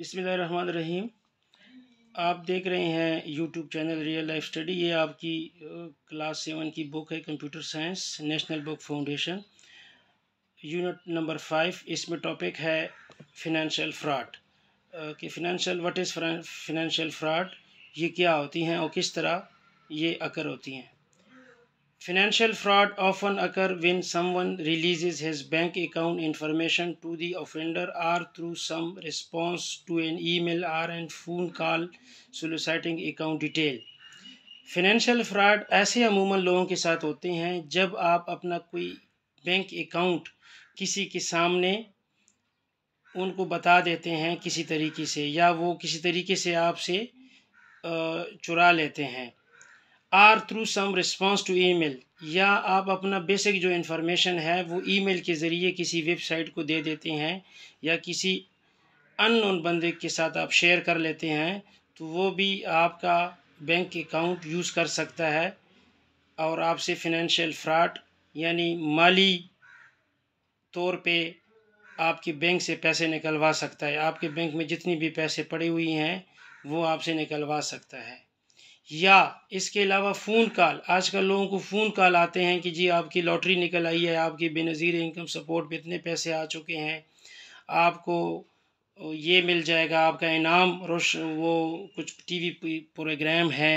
बिसमीम आप देख रहे हैं YouTube channel real life study ये आपकी क्लास सेवन की बुक है computer science national book foundation unit number five इसमें टॉपिक है फिनंशियल फ्रॉड कि financial what is financial fraud ये क्या होती हैं और किस तरह ये अकर होती हैं Financial fraud often occur when someone releases his bank account information to the offender or through some response to an email or a phone call soliciting account detail. Financial fraud ऐसे अमूमन लोगों के साथ होते हैं जब आप अपना कोई बैंक अकाउंट किसी के सामने उनको बता देते हैं किसी तरीके से या वो किसी तरीके से आपसे चुरा लेते हैं or through some response to mail या आप अपना बेसिक जो इन्फॉर्मेशन है वो मेल के ज़रिए किसी वेबसाइट को दे देते हैं या किसी अन बंदे के साथ आप शेयर कर लेते हैं तो वो भी आपका बैंक अकाउंट यूज़ कर सकता है और आपसे फिनेंशियल फ्रॉड यानी माली तौर पे आपके बैंक से पैसे निकलवा सकता है आपके बैंक में जितनी भी पैसे पड़े हुई हैं वो आपसे निकलवा सकता है या इसके अलावा फ़ोन कॉल आजकल लोगों को फ़ोन कॉल आते हैं कि जी आपकी लॉटरी निकल आई है आपकी बेनज़ीर इनकम सपोर्ट पर इतने पैसे आ चुके हैं आपको ये मिल जाएगा आपका इनाम रोश वो कुछ टीवी प्रोग्राम है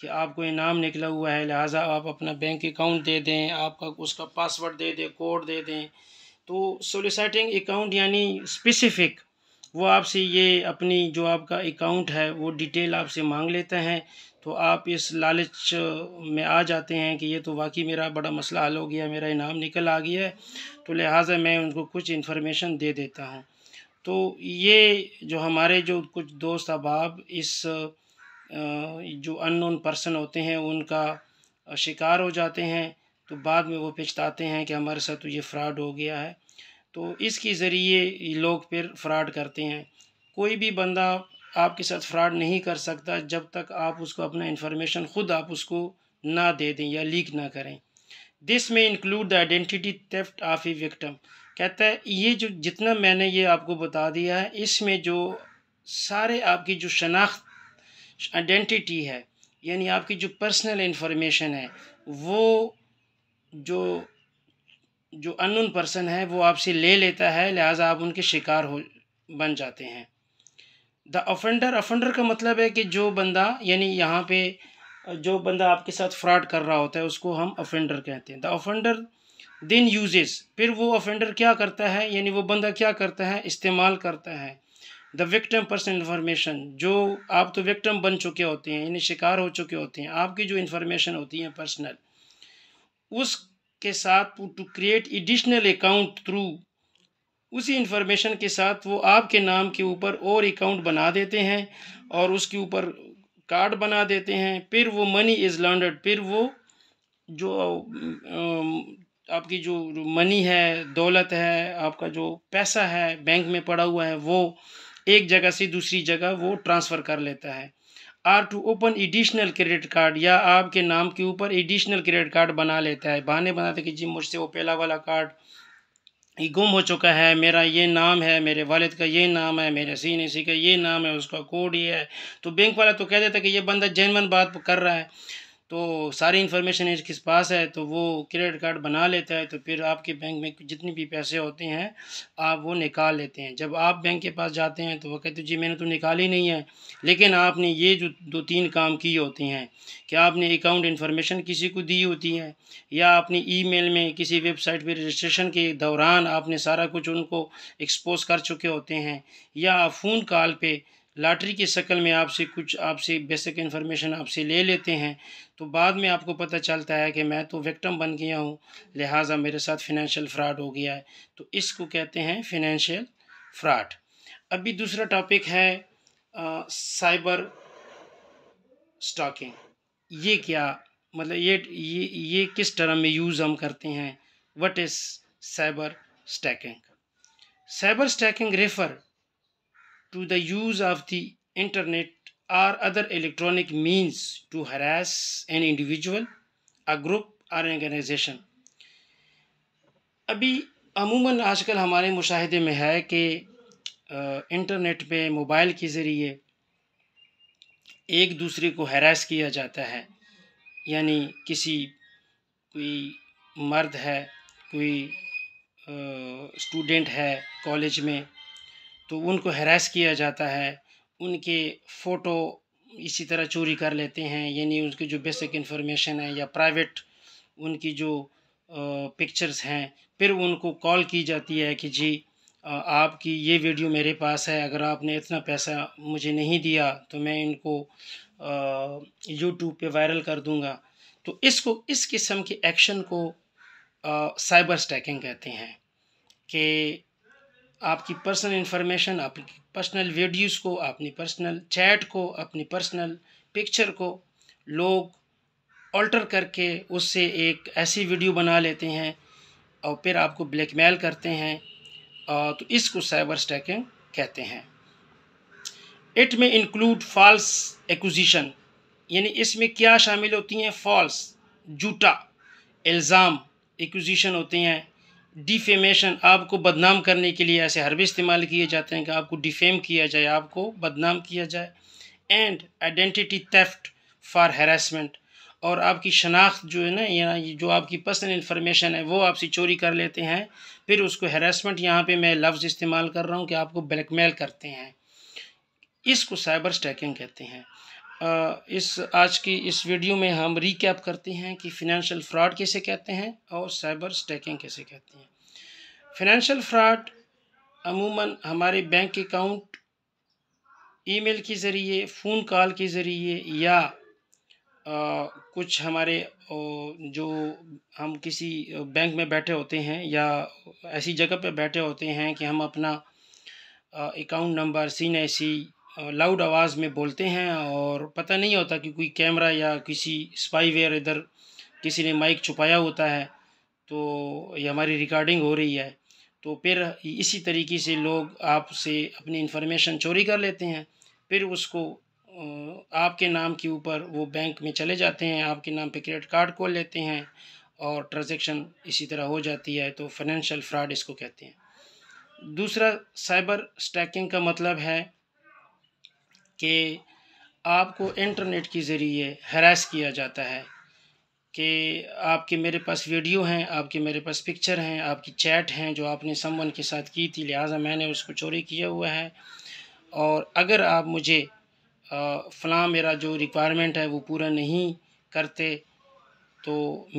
कि आपको इनाम निकला हुआ है लिहाजा आप अपना बैंक अकाउंट दे दें आपका उसका पासवर्ड दे दें कोड दे दें तो सोलिसाइटिंग अकाउंट यानी स्पेसिफ़िक वो आपसे ये अपनी जो आपका अकाउंट है वो डिटेल आपसे मांग लेते हैं तो आप इस लालच में आ जाते हैं कि ये तो वाकई मेरा बड़ा मसला हल हो गया मेरा इनाम निकल आ गया है तो लिहाजा मैं उनको कुछ इन्फॉर्मेशन दे देता हूँ तो ये जो हमारे जो कुछ दोस्त अहबाब इस जो अननोन पर्सन होते हैं उनका शिकार हो जाते हैं तो बाद में वो पछताते हैं कि हमारे साथ तो ये फ़्रॉड हो गया है तो इसके ज़रिए लोग फिर फ्रॉड करते हैं कोई भी बंदा आपके साथ फ्रॉड नहीं कर सकता जब तक आप उसको अपना इन्फॉर्मेशन ख़ुद आप उसको ना दे दें या लीक ना करें दिस में include the identity theft of a victim कहता है ये जो जितना मैंने ये आपको बता दिया है इसमें जो सारे आपकी जो शनाख्त आइडेंटिटी है यानी आपकी जो पर्सनल इन्फॉर्मेशन है वो जो जो अननोन पर्सन है वो आपसे ले लेता है लिहाजा आप उनके शिकार हो बन जाते हैं द ऑफेंडर ऑफेंडर का मतलब है कि जो बंदा यानी यहाँ पे जो बंदा आपके साथ फ्रॉड कर रहा होता है उसको हम ऑफेंडर कहते हैं द ऑफेंडर दिन यूजेस फिर वो ऑफेंडर क्या करता है यानी वो बंदा क्या करता है इस्तेमाल करता है द विक्टम पर्सन इन्फॉर्मेशन जो आप तो विक्टम बन चुके होते हैं यानी शिकार हो चुके होते हैं आपकी जो इन्फॉर्मेशन होती है पर्सनल उस के साथ to create additional account through उसी इंफॉर्मेशन के साथ वो आपके नाम के ऊपर और अकाउंट बना देते हैं और उसके ऊपर कार्ड बना देते हैं फिर वो मनी इज़ लॉन्डर्ड फिर वो जो आपकी जो मनी है दौलत है आपका जो पैसा है बैंक में पड़ा हुआ है वो एक जगह से दूसरी जगह वो ट्रांसफ़र कर लेता है or to open additional credit card या आपके नाम के ऊपर एडिशनल क्रेडिट कार्ड बना लेता है बहाने बनाते कि जी मुझसे वो पहला वाला कार्ड ये गुम हो चुका है मेरा ये नाम है मेरे वालिद का ये नाम है मेरे सी ए सी का ये नाम है उसका कोड ये है तो बैंक वाला तो कह देता कि ये बंदा जेनवन बात कर रहा है तो सारी इन्फॉर्मेशन इसके पास है तो वो क्रेडिट कार्ड बना लेता है तो फिर आपके बैंक में जितने भी पैसे होते हैं आप वो निकाल लेते हैं जब आप बैंक के पास जाते हैं तो वो कहते हैं जी मैंने तो निकाल ही नहीं है लेकिन आपने ये जो दो तीन काम किए होते हैं कि आपने अकाउंट इन्फॉर्मेशन किसी को दी होती है या आपने मेल में किसी वेबसाइट पर रजिस्ट्रेशन के दौरान आपने सारा कुछ उनको एक्सपोज कर चुके होते हैं या फ़ोन कॉल पर लॉटरी की शक्ल में आपसे कुछ आपसे बेसिक इन्फॉर्मेशन आपसे ले लेते हैं तो बाद में आपको पता चलता है कि मैं तो विक्टम बन गया हूँ लिहाजा मेरे साथ फिनेंशियल फ्रॉड हो गया है तो इसको कहते हैं फिनेंशियल फ्रॉड अभी दूसरा टॉपिक है आ, साइबर स्टॉकिंग ये क्या मतलब ये ये ये किस टर्म में यूज़ हम करते हैं what is cyber stalking cyber stalking refer to the use of the internet or other electronic means to harass an individual, a group और ऑर्गेनाइजेशन अभी अमूमन आजकल हमारे मुशाहदे में है कि इंटरनेट पे मोबाइल के ज़रिए एक दूसरे को हरास किया जाता है यानी किसी कोई मर्द है कोई स्टूडेंट है कॉलेज में तो उनको हरास किया जाता है उनके फ़ोटो इसी तरह चोरी कर लेते हैं यानी उनकी जो बेसिक इन्फॉर्मेशन है या प्राइवेट उनकी जो पिक्चर्स हैं फिर उनको कॉल की जाती है कि जी आपकी ये वीडियो मेरे पास है अगर आपने इतना पैसा मुझे नहीं दिया तो मैं इनको यूट्यूब पे वायरल कर दूंगा तो इसको इस किस्म के एक्शन को साइबर स्टैकिंग कहते हैं कि आपकी पर्सनल इन्फॉर्मेशन आपकी पर्सनल वीडियोज़ को अपनी पर्सनल चैट को अपनी पर्सनल पिक्चर को लोग ऑल्टर करके उससे एक ऐसी वीडियो बना लेते हैं और फिर आपको ब्लैकमेल करते हैं तो इसको साइबर स्टैकिंग कहते हैं इट में इंक्लूड फॉल्स एक्विजिशन यानी इसमें क्या शामिल होती हैं फॉल्स जूटा इल्ज़ाम एक्विजिशन होते हैं डिफेमेशन आपको बदनाम करने के लिए ऐसे हरबे इस्तेमाल किए जाते हैं कि आपको डिफेम किया जाए आपको बदनाम किया जाए and identity theft for harassment और आपकी शनाख्त जो है ना या जो आपकी पर्सनल इन्फॉर्मेशन है वो आपसे चोरी कर लेते हैं फिर उसको हेरासमेंट यहाँ पे मैं लफ्ज़ इस्तेमाल कर रहा हूँ कि आपको ब्लैकमेल करते हैं इसको साइबर स्टैकिंग कहते हैं इस आज की इस वीडियो में हम रीकैप करते हैं कि फ़िनेंशियल फ्रॉड कैसे कहते हैं और साइबर स्टैकिंग कैसे कहते हैं फिनेंशियल फ्रॉड अमूमन हमारे बैंक अकाउंट ईमेल के ज़रिए फ़ोन कॉल के ज़रिए या आ, कुछ हमारे जो हम किसी बैंक में बैठे होते हैं या ऐसी जगह पर बैठे होते हैं कि हम अपना अकाउंट नंबर सी सी लाउड आवाज़ में बोलते हैं और पता नहीं होता कि कोई कैमरा या किसी स्पाईवेयर इधर किसी ने माइक छुपाया होता है तो ये हमारी रिकॉर्डिंग हो रही है तो फिर इसी तरीके से लोग आपसे अपनी इन्फॉर्मेशन चोरी कर लेते हैं फिर उसको आपके नाम के ऊपर वो बैंक में चले जाते हैं आपके नाम पे क्रेडिट कार्ड खोल लेते हैं और ट्रांजेक्शन इसी तरह हो जाती है तो फाइनेंशियल फ्रॉड इसको कहते हैं दूसरा साइबर स्टैकिंग का मतलब है कि आपको इंटरनेट के ज़रिए हरास किया जाता है कि आपके मेरे पास वीडियो हैं आपके मेरे पास पिक्चर हैं आपकी चैट हैं जो आपने समवन के साथ की थी लिहाजा मैंने उसको चोरी किया हुआ है और अगर आप मुझे फ़लाँ मेरा जो रिक्वायरमेंट है वो पूरा नहीं करते तो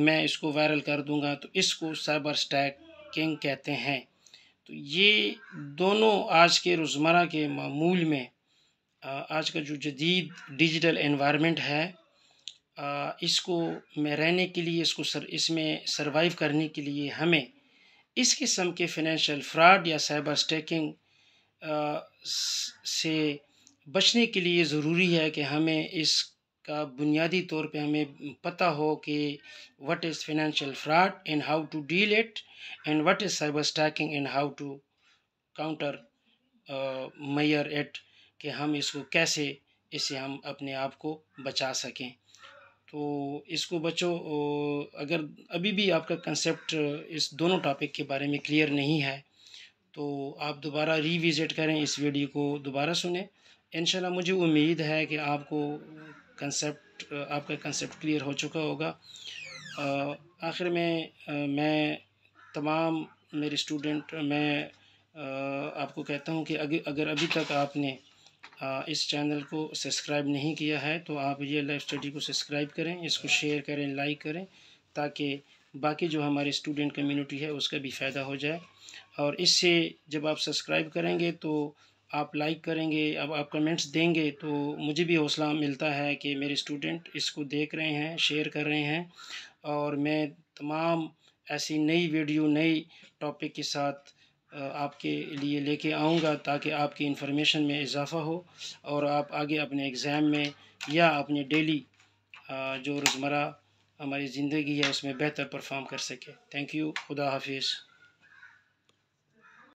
मैं इसको वायरल कर दूंगा तो इसको साइबर स्टैकिंग कहते हैं तो ये दोनों आज के रोज़मर के मामूल में आज का जो जदीद डिजिटल इन्वामेंट है इसको में रहने के लिए इसको सर इसमें सरवाइव करने के लिए हमें इस किस्म के फिनेंशियल फ्रॉड या साइबर स्टैकिंग से बचने के लिए ज़रूरी है कि हमें इसका बुनियादी तौर पे हमें पता हो कि what is financial fraud and how to deal it and what is cyber stalking and how to counter mayor at कि हम इसको कैसे इसे हम अपने आप को बचा सकें तो इसको बच्चों अगर अभी भी आपका कंसेप्ट इस दोनों टॉपिक के बारे में क्लियर नहीं है तो आप दोबारा रिविज़िट करें इस वीडियो को दोबारा सुने इन मुझे उम्मीद है कि आपको कंसेप्ट आपका कंसेप्ट क्लियर हो चुका होगा आखिर में मैं तमाम मेरे स्टूडेंट मैं आपको कहता हूँ कि अगर अभी तक आपने इस चैनल को सब्सक्राइब नहीं किया है तो आप ये लाइव स्टडी को सब्सक्राइब करें इसको शेयर करें लाइक करें ताकि बाकी जो हमारे स्टूडेंट कम्युनिटी है उसका भी फ़ायदा हो जाए और इससे जब आप सब्सक्राइब करेंगे तो आप लाइक करेंगे अब आप कमेंट्स देंगे तो मुझे भी हौसला मिलता है कि मेरे स्टूडेंट इसको देख रहे हैं शेयर कर रहे हैं और मैं तमाम ऐसी नई वीडियो नई टॉपिक के साथ आपके लिए लेके आऊँगा ताकि आपकी इन्फॉर्मेशन में इजाफ़ा हो और आप आगे अपने एग्ज़ाम में या अपने डेली जो रोज़मर हमारी ज़िंदगी है उसमें बेहतर परफॉर्म कर सके थैंक यू खुदा हाफिज़